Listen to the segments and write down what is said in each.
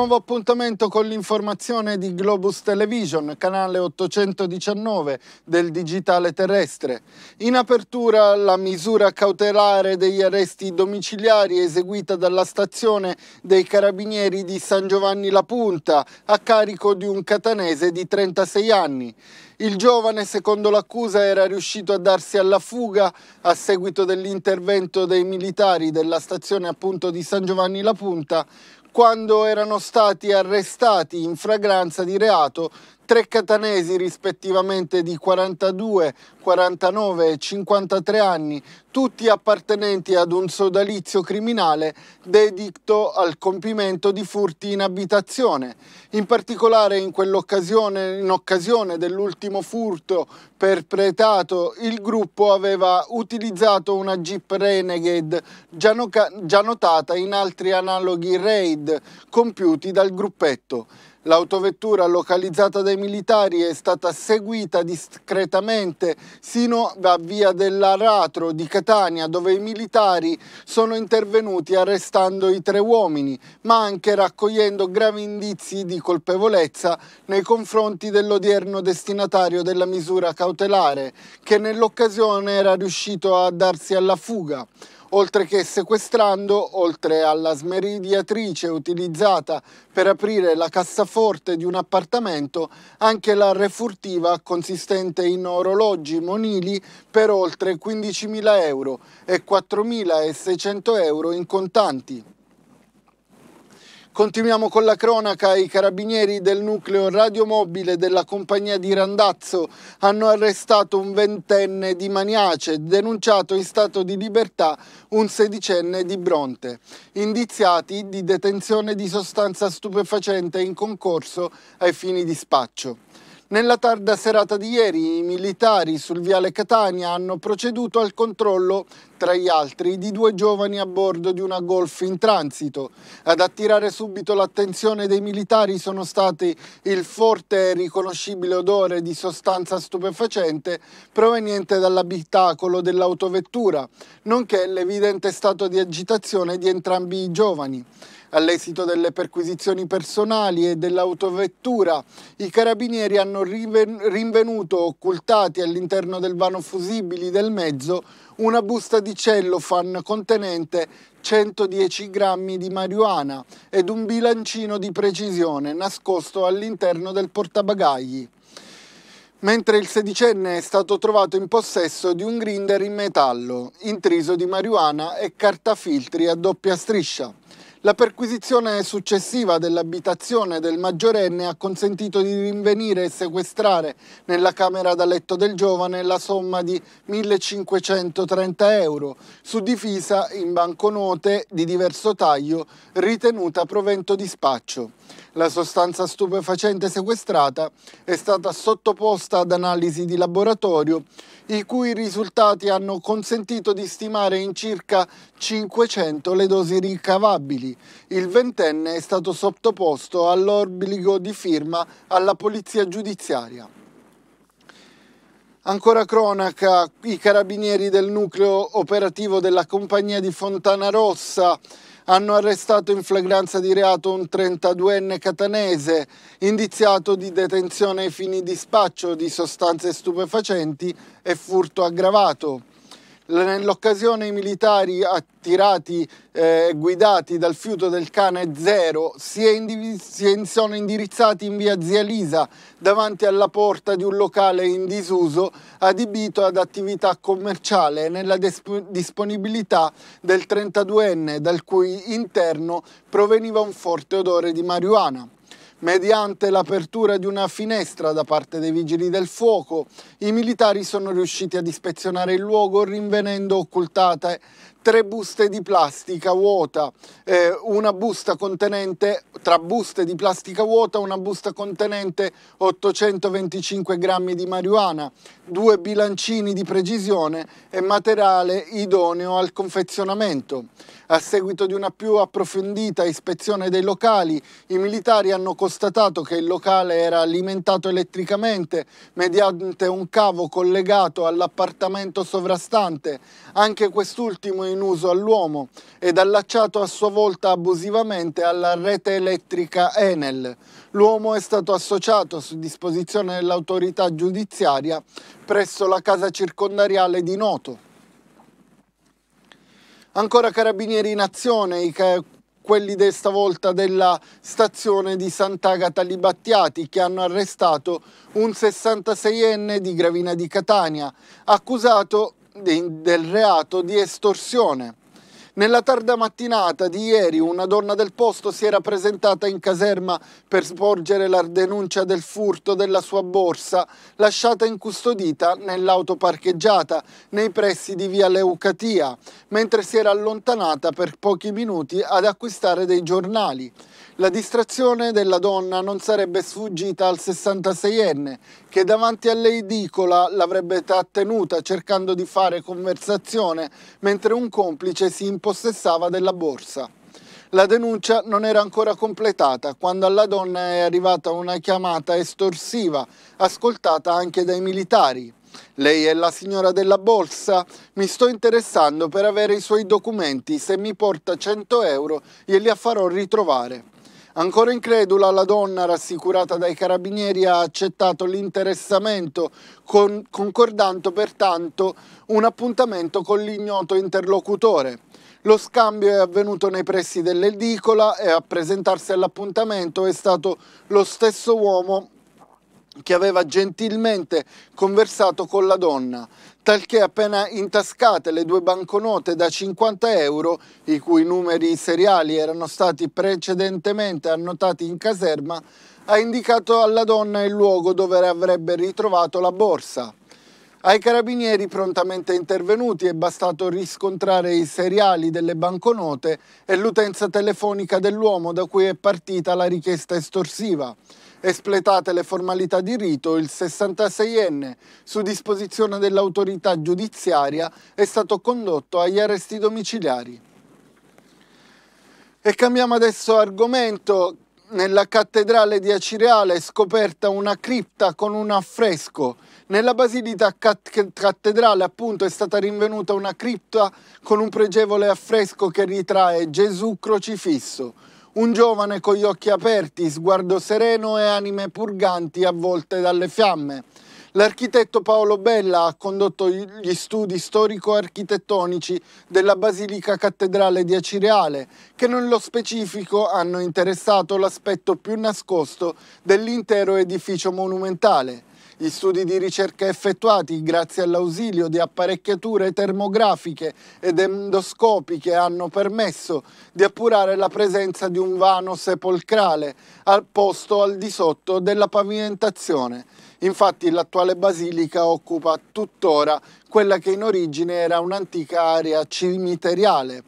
nuovo appuntamento con l'informazione di Globus Television, canale 819 del digitale terrestre. In apertura la misura cautelare degli arresti domiciliari eseguita dalla stazione dei carabinieri di San Giovanni La Punta a carico di un catanese di 36 anni. Il giovane, secondo l'accusa, era riuscito a darsi alla fuga a seguito dell'intervento dei militari della stazione appunto di San Giovanni La Punta quando erano stati arrestati in fragranza di reato tre catanesi rispettivamente di 42, 49 e 53 anni, tutti appartenenti ad un sodalizio criminale dedito al compimento di furti in abitazione. In particolare in quell'occasione, in occasione dell'ultimo furto perpetrato, il gruppo aveva utilizzato una Jeep Renegade già, no già notata in altri analoghi raid compiuti dal gruppetto. L'autovettura localizzata dai militari è stata seguita discretamente sino a via dell'Aratro di Catania dove i militari sono intervenuti arrestando i tre uomini ma anche raccogliendo gravi indizi di colpevolezza nei confronti dell'odierno destinatario della misura cautelare che nell'occasione era riuscito a darsi alla fuga oltre che sequestrando, oltre alla smeridiatrice utilizzata per aprire la cassaforte di un appartamento, anche la refurtiva consistente in orologi monili per oltre 15.000 euro e 4.600 euro in contanti. Continuiamo con la cronaca. I carabinieri del nucleo radiomobile della compagnia di Randazzo hanno arrestato un ventenne di Maniace, denunciato in stato di libertà un sedicenne di Bronte, indiziati di detenzione di sostanza stupefacente in concorso ai fini di spaccio. Nella tarda serata di ieri i militari sul viale Catania hanno proceduto al controllo, tra gli altri, di due giovani a bordo di una Golf in transito. Ad attirare subito l'attenzione dei militari sono stati il forte e riconoscibile odore di sostanza stupefacente proveniente dall'abitacolo dell'autovettura, nonché l'evidente stato di agitazione di entrambi i giovani. All'esito delle perquisizioni personali e dell'autovettura, i carabinieri hanno rinvenuto occultati all'interno del vano fusibili del mezzo una busta di cellofan contenente 110 grammi di marijuana ed un bilancino di precisione nascosto all'interno del portabagagli mentre il sedicenne è stato trovato in possesso di un grinder in metallo, intriso di marijuana e cartafiltri a doppia striscia. La perquisizione successiva dell'abitazione del maggiorenne ha consentito di rinvenire e sequestrare nella camera da letto del giovane la somma di 1530 euro, suddivisa in banconote di diverso taglio ritenuta provento di spaccio. La sostanza stupefacente sequestrata è stata sottoposta ad analisi di laboratorio i cui risultati hanno consentito di stimare in circa 500 le dosi ricavabili. Il ventenne è stato sottoposto all'obbligo di firma alla polizia giudiziaria. Ancora cronaca, i carabinieri del nucleo operativo della compagnia di Fontana Rossa hanno arrestato in flagranza di reato un 32enne catanese indiziato di detenzione ai fini di spaccio di sostanze stupefacenti e furto aggravato. Nell'occasione i militari attirati eh, e eh, guidati dal fiuto del cane Zero si, si sono indirizzati in via Zia Lisa davanti alla porta di un locale in disuso adibito ad attività commerciale nella disponibilità del 32enne dal cui interno proveniva un forte odore di marijuana. Mediante l'apertura di una finestra da parte dei vigili del fuoco, i militari sono riusciti ad ispezionare il luogo rinvenendo occultate tre buste di plastica vuota, eh, una busta contenente, tra buste di plastica vuota, una busta contenente 825 grammi di marijuana, due bilancini di precisione e materiale idoneo al confezionamento. A seguito di una più approfondita ispezione dei locali, i militari hanno constatato che il locale era alimentato elettricamente mediante un cavo collegato all'appartamento sovrastante. Anche quest'ultimo in uso all'uomo ed allacciato a sua volta abusivamente alla rete elettrica Enel. L'uomo è stato associato su disposizione dell'autorità giudiziaria presso la casa circondariale di Noto. Ancora carabinieri in azione, i quelli de stavolta della stazione di Sant'Agata Libattiati che hanno arrestato un 66enne di Gravina di Catania, accusato de, del reato di estorsione. Nella tarda mattinata di ieri una donna del posto si era presentata in caserma per sporgere la denuncia del furto della sua borsa, lasciata incustodita nell'auto parcheggiata nei pressi di via Leucatia, mentre si era allontanata per pochi minuti ad acquistare dei giornali. La distrazione della donna non sarebbe sfuggita al 66enne, che davanti all'edicola l'avrebbe trattenuta cercando di fare conversazione mentre un complice si impossessava della borsa. La denuncia non era ancora completata quando alla donna è arrivata una chiamata estorsiva, ascoltata anche dai militari. Lei è la signora della borsa? Mi sto interessando per avere i suoi documenti. Se mi porta 100 euro, glieli farò ritrovare. Ancora incredula, la donna rassicurata dai carabinieri ha accettato l'interessamento, con, concordando pertanto un appuntamento con l'ignoto interlocutore. Lo scambio è avvenuto nei pressi dell'edicola e a presentarsi all'appuntamento è stato lo stesso uomo che aveva gentilmente conversato con la donna, talché appena intascate le due banconote da 50 euro, i cui numeri seriali erano stati precedentemente annotati in caserma, ha indicato alla donna il luogo dove avrebbe ritrovato la borsa. Ai carabinieri prontamente intervenuti è bastato riscontrare i seriali delle banconote e l'utenza telefonica dell'uomo da cui è partita la richiesta estorsiva. Espletate le formalità di rito, il 66enne, su disposizione dell'autorità giudiziaria, è stato condotto agli arresti domiciliari. E cambiamo adesso argomento. Nella cattedrale di Acireale è scoperta una cripta con un affresco. Nella basilica cattedrale appunto è stata rinvenuta una cripta con un pregevole affresco che ritrae Gesù crocifisso un giovane con gli occhi aperti, sguardo sereno e anime purganti avvolte dalle fiamme. L'architetto Paolo Bella ha condotto gli studi storico-architettonici della Basilica Cattedrale di Acireale, che nello specifico hanno interessato l'aspetto più nascosto dell'intero edificio monumentale. Gli studi di ricerca effettuati grazie all'ausilio di apparecchiature termografiche ed endoscopiche hanno permesso di appurare la presenza di un vano sepolcrale al posto al di sotto della pavimentazione. Infatti l'attuale basilica occupa tuttora quella che in origine era un'antica area cimiteriale.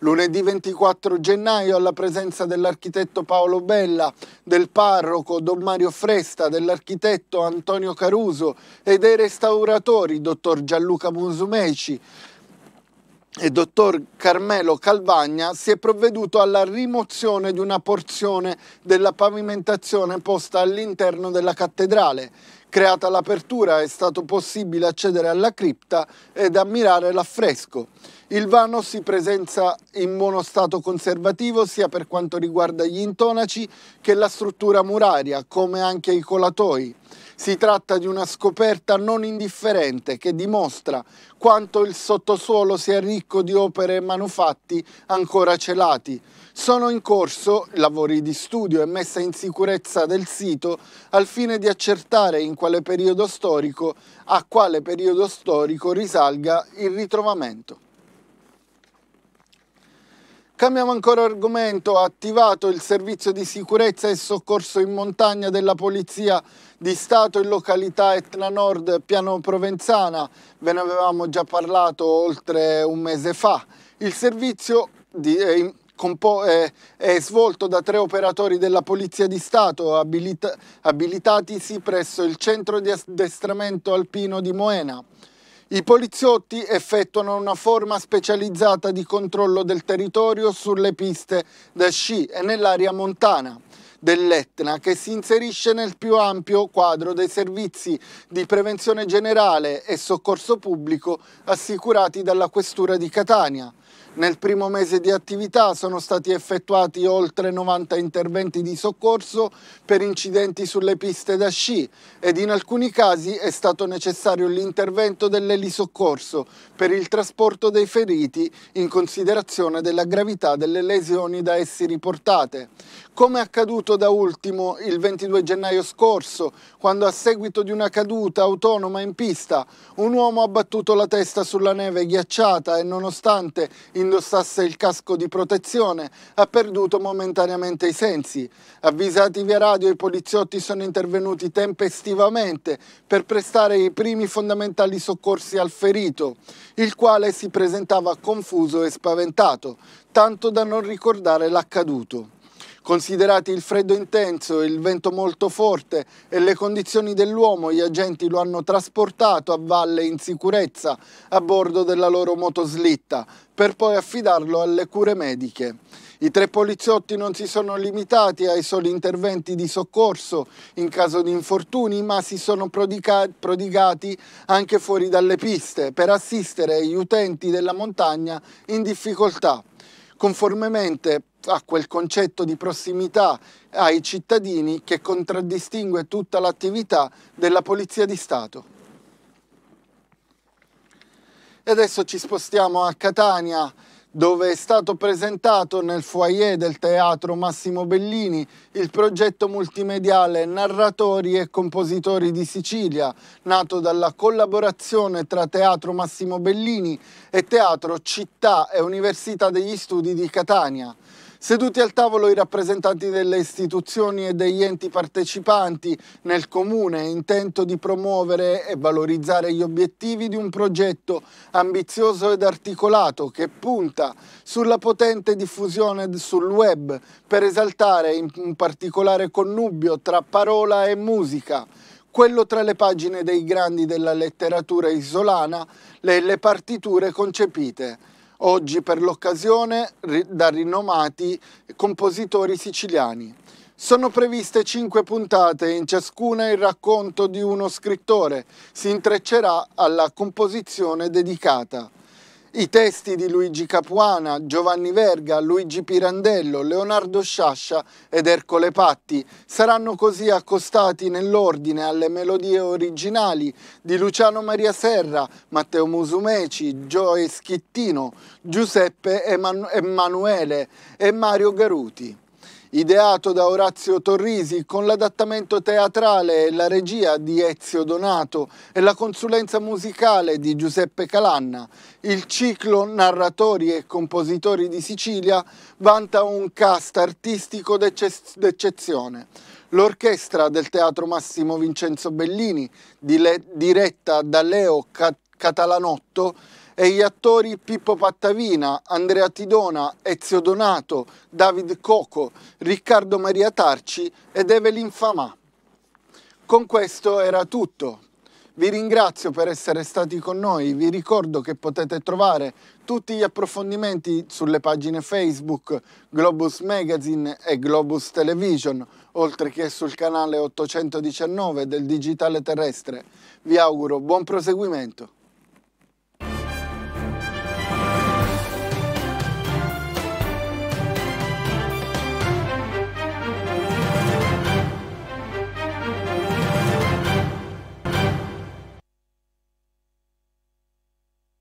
Lunedì 24 gennaio alla presenza dell'architetto Paolo Bella, del parroco Don Mario Fresta, dell'architetto Antonio Caruso e dei restauratori dottor Gianluca Musumeci e dottor Carmelo Calvagna si è provveduto alla rimozione di una porzione della pavimentazione posta all'interno della cattedrale. Creata l'apertura è stato possibile accedere alla cripta ed ammirare l'affresco. Il vano si presenta in buono stato conservativo sia per quanto riguarda gli intonaci che la struttura muraria, come anche i colatoi. Si tratta di una scoperta non indifferente che dimostra quanto il sottosuolo sia ricco di opere e manufatti ancora celati. Sono in corso lavori di studio e messa in sicurezza del sito al fine di accertare in quale periodo storico, a quale periodo storico risalga il ritrovamento. Cambiamo ancora argomento, ha attivato il servizio di sicurezza e soccorso in montagna della Polizia di Stato in località Etna Nord, Piano Provenzana, ve ne avevamo già parlato oltre un mese fa. Il servizio di, eh, è, eh, è, svolto da tre operatori della Polizia di Stato abilita abilitatisi presso il centro di addestramento alpino di Moena. I poliziotti effettuano una forma specializzata di controllo del territorio sulle piste da sci e nell'area montana dell'Etna che si inserisce nel più ampio quadro dei servizi di prevenzione generale e soccorso pubblico assicurati dalla Questura di Catania nel primo mese di attività sono stati effettuati oltre 90 interventi di soccorso per incidenti sulle piste da sci ed in alcuni casi è stato necessario l'intervento dell'elisoccorso per il trasporto dei feriti in considerazione della gravità delle lesioni da essi riportate come è accaduto da ultimo il 22 gennaio scorso, quando a seguito di una caduta autonoma in pista un uomo ha battuto la testa sulla neve ghiacciata e nonostante indossasse il casco di protezione ha perduto momentaneamente i sensi. Avvisati via radio i poliziotti sono intervenuti tempestivamente per prestare i primi fondamentali soccorsi al ferito, il quale si presentava confuso e spaventato, tanto da non ricordare l'accaduto. Considerati il freddo intenso, il vento molto forte e le condizioni dell'uomo, gli agenti lo hanno trasportato a valle in sicurezza a bordo della loro motoslitta, per poi affidarlo alle cure mediche. I tre poliziotti non si sono limitati ai soli interventi di soccorso in caso di infortuni, ma si sono prodigati anche fuori dalle piste per assistere gli utenti della montagna in difficoltà conformemente a quel concetto di prossimità ai cittadini che contraddistingue tutta l'attività della Polizia di Stato. E adesso ci spostiamo a Catania, dove è stato presentato nel foyer del Teatro Massimo Bellini il progetto multimediale Narratori e Compositori di Sicilia, nato dalla collaborazione tra Teatro Massimo Bellini e Teatro Città e Università degli Studi di Catania. Seduti al tavolo i rappresentanti delle istituzioni e degli enti partecipanti nel comune intento di promuovere e valorizzare gli obiettivi di un progetto ambizioso ed articolato che punta sulla potente diffusione sul web per esaltare un particolare connubio tra parola e musica quello tra le pagine dei grandi della letteratura isolana, le, le partiture concepite oggi per l'occasione da rinomati compositori siciliani. Sono previste cinque puntate, in ciascuna il racconto di uno scrittore si intreccerà alla composizione dedicata. I testi di Luigi Capuana, Giovanni Verga, Luigi Pirandello, Leonardo Sciascia ed Ercole Patti saranno così accostati nell'ordine alle melodie originali di Luciano Maria Serra, Matteo Musumeci, Gioe Schittino, Giuseppe Eman Emanuele e Mario Garuti ideato da Orazio Torrisi con l'adattamento teatrale e la regia di Ezio Donato e la consulenza musicale di Giuseppe Calanna, il ciclo Narratori e Compositori di Sicilia vanta un cast artistico d'eccezione. L'orchestra del Teatro Massimo Vincenzo Bellini, diretta da Leo Catalanotto, e gli attori Pippo Pattavina, Andrea Tidona, Ezio Donato, David Coco, Riccardo Maria Tarci ed Evelyn Famà. Con questo era tutto. Vi ringrazio per essere stati con noi, vi ricordo che potete trovare tutti gli approfondimenti sulle pagine Facebook Globus Magazine e Globus Television, oltre che sul canale 819 del Digitale Terrestre. Vi auguro buon proseguimento.